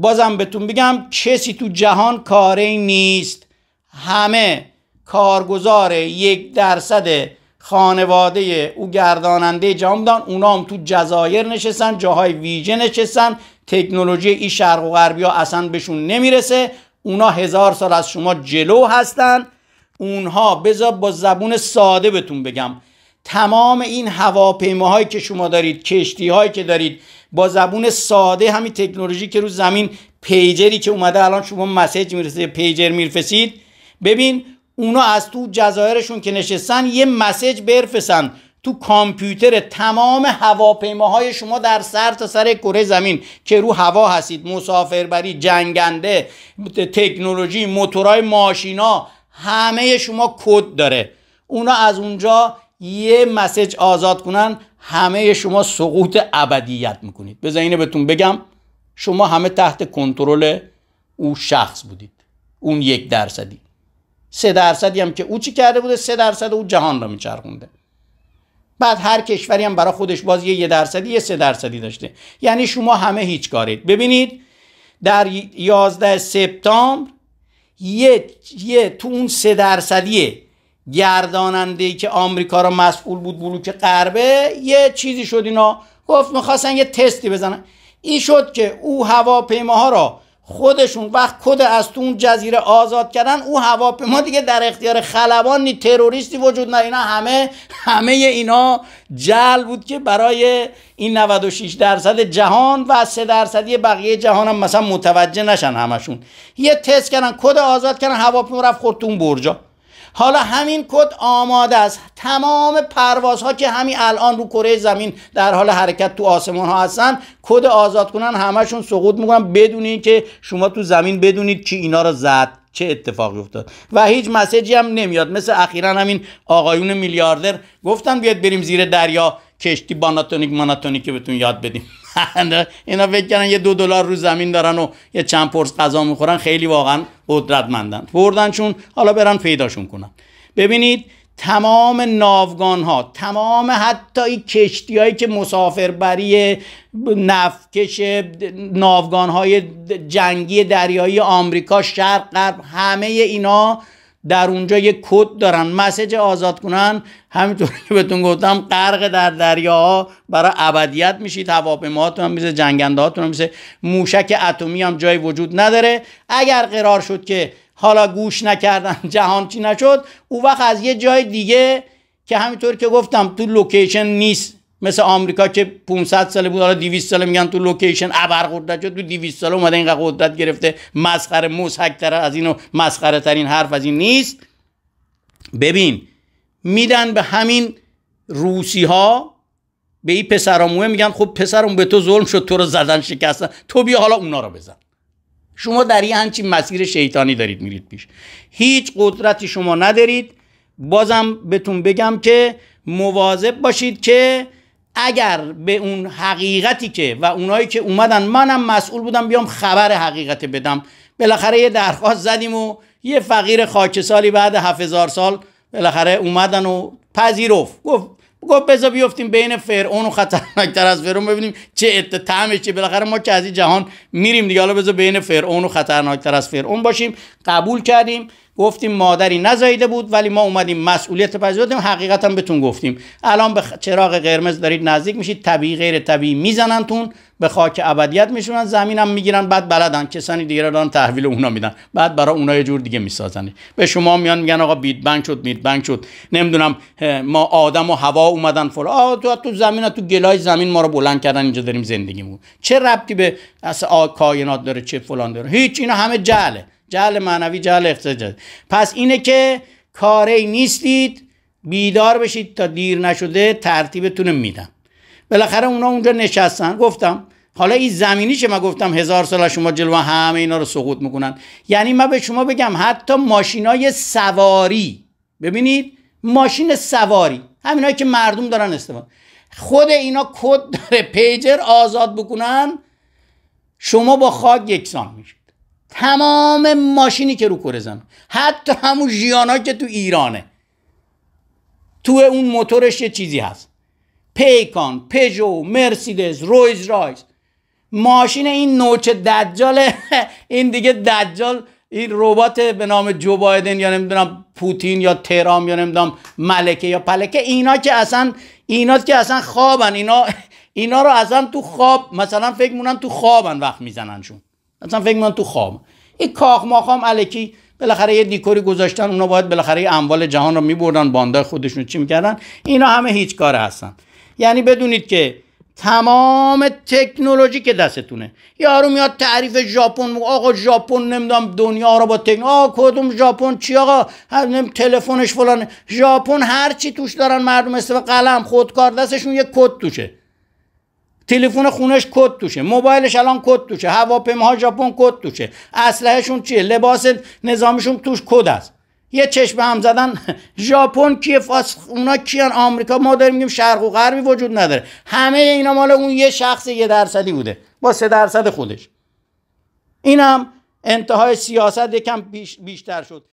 بازم بهتون بگم کسی تو جهان کاری نیست همه کارگزار یک درصد خانواده او گرداننده جهان بودن اونا هم تو جزایر نشستن جاهای ویژه نشستن تکنولوژی ای شرق و غربی ها اصلا بهشون نمیرسه اونا هزار سال از شما جلو هستن اونها بذار با زبون ساده بهتون بگم تمام این هواپیماهایی که شما دارید کشتی هایی که دارید با زبون ساده همین تکنولوژی که رو زمین پیجری که اومده الان شما مسیج میرسه پیجر میرفسید ببین اونا از تو جزایرشون که نشستن یه مسیج برفسن تو کامپیوتر تمام هواپیماهای شما در سر تا سر کره زمین که رو هوا هستید مسافربری جنگنده تکنولوژی موتورهای ماشینا همه شما کد داره اونا از اونجا یه مسیج آزاد کنن همه شما سقوط ابدیت میکنید بذار اینو بهتون بگم شما همه تحت کنترل او شخص بودید اون یک درصدی سه درصدی هم که او چی کرده بوده سه درصد او جهان را میچرخونده بعد هر کشوری هم برای خودش باز یه درصدی یه سه درصدی داشته یعنی شما همه هیچ کارید ببینید در 11 سپتامبر یه،, یه تو اون سه درصدیه گرداننده که آمریکا را مسئول بود بلوک غربه یه چیزی شد اینا گفت میخواستن یه تستی بزنن این شد که او هواپیماها را خودشون وقت کد از تو اون جزیره آزاد کردن او هواپیما دیگه در اختیار خلبان نی تروریستی وجود نه اینا همه همه اینا جل بود که برای این 96 درصد جهان و 3 درصدی بقیه جهان هم مثلا متوجه نشن همشون یه تست کردن کد آزاد کردن هواپیما رفت خورد تو اون برجا حالا همین کد آماده است تمام پروازها که همین الان رو کره زمین در حال حرکت تو آسمان ها هستن کد آزاد کنن همشون سقوط میکنن بدونین که شما تو زمین بدونید که اینا رو زد چه اتفاقی افتاد و هیچ مسیجی هم نمیاد مثل اخیرا همین آقایون میلیاردر گفتن بیاد بریم زیر دریا کشتی باناتونیک ماناتونیک که بهتون یاد بدیم اینا فکر کردن یه دو دلار رو زمین دارن و یه چند پرس غذا میخورن خیلی واقعا قدرتمندن بردن چون حالا برن پیداشون کنن ببینید تمام ناوگان ها تمام حتی کشتی هایی که مسافربری نفکش ناوگان های جنگی دریایی آمریکا شرق غرب همه اینا در اونجا یک کد دارن مسج آزاد کنن همینطور که بهتون گفتم غرق در دریاها برای ابدیت میشید هواپیماهاتون هم میشه جنگنده هاتون هم میشه موشک اتمی هم جای وجود نداره اگر قرار شد که حالا گوش نکردن جهان چی نشد او وقت از یه جای دیگه که همینطور که گفتم تو لوکیشن نیست مثل آمریکا که 500 ساله بود حالا 200 ساله میگن تو لوکیشن ابر قدرت شد تو 200 ساله اومده اینقدر قدرت گرفته مسخره تر از اینو مسخره ترین حرف از این نیست ببین میدن به همین روسی ها به این پسراموه میگن خب پسرم به تو ظلم شد تو رو زدن شکستن تو بیا حالا اونا رو بزن شما در این همچین مسیر شیطانی دارید میرید پیش هیچ قدرتی شما ندارید بازم بهتون بگم که مواظب باشید که اگر به اون حقیقتی که و اونایی که اومدن منم مسئول بودم بیام خبر حقیقت بدم بالاخره یه درخواست زدیم و یه فقیر خاکسالی بعد هزار سال بالاخره اومدن و پذیرفت گفت گفت بزا بیفتیم بین فرعون و خطرناکتر از فرعون ببینیم چه اتتمش چه بالاخره ما که از این جهان میریم دیگه حالا بزا بین فرعون و خطرناکتر از فرعون باشیم قبول کردیم گفتیم مادری نزایده بود ولی ما اومدیم مسئولیت پذیرفتیم حقیقتا بهتون گفتیم الان به چراغ قرمز دارید نزدیک میشید طبیعی غیر طبیعی میزننتون به خاک ابدیت میشونن زمینم میگیرن بعد بلدن کسانی دیگه دارن تحویل اونا میدن بعد برای اونا یه جور دیگه میسازن به شما میان میگن آقا بیت بنگ شد بیت بنک شد نمیدونم ما آدم و هوا اومدن فلا تو تو زمین تو گلای زمین ما رو بلند کردن اینجا داریم زندگیمون چه ربطی به اصل کائنات داره چه فلان داره هیچ اینا همه جله جهل معنوی جهل اقتصادی پس اینه که کاری نیستید بیدار بشید تا دیر نشده ترتیبتون میدم بالاخره اونا اونجا نشستن گفتم حالا این زمینی که من گفتم هزار سال شما جلو همه اینا رو سقوط میکنن یعنی من به شما بگم حتی ماشینای سواری ببینید ماشین سواری همینایی که مردم دارن استفاده خود اینا کد داره پیجر آزاد بکنن شما با خاک یکسان میشه تمام ماشینی که رو کره حتی همون ژیانا که تو ایرانه تو اون موتورش یه چیزی هست پیکان پژو مرسیدس رویز رایز ماشین این نوچه دجاله این دیگه دجال این ربات به نام جو بایدن یا نمیدونم پوتین یا ترام یا نمیدونم ملکه یا پلکه اینا که اصلا اینا که اصلا خوابن اینا اینا رو اصلا تو خواب مثلا فکر مونن تو خوابن وقت میزننشون مثلا فکر من تو خواب این کاخ ماخام الکی بالاخره یه دیکوری گذاشتن اونا باید بالاخره اموال جهان رو میبردن باندای خودشون چی میکردن اینا همه هیچ کار هستن یعنی بدونید که تمام تکنولوژی که دستتونه یارو میاد تعریف ژاپن آقا ژاپن نمیدونم دنیا رو با تکنولوژی آقا کدوم ژاپن چی آقا تلفنش فلان ژاپن هر چی توش دارن مردم استفاده قلم خودکار دستشون یه کد توشه تلفن خونش کد توشه موبایلش الان کد توشه هواپیماها ژاپن کد توشه اسلحهشون چیه لباس نظامشون توش کد است یه چشم هم زدن ژاپن کیه فاس اونا کیان آمریکا ما داریم میگیم شرق و غربی وجود نداره همه اینا مال اون یه شخص یه درصدی بوده با سه درصد خودش اینم انتهای سیاست یکم بیشتر شد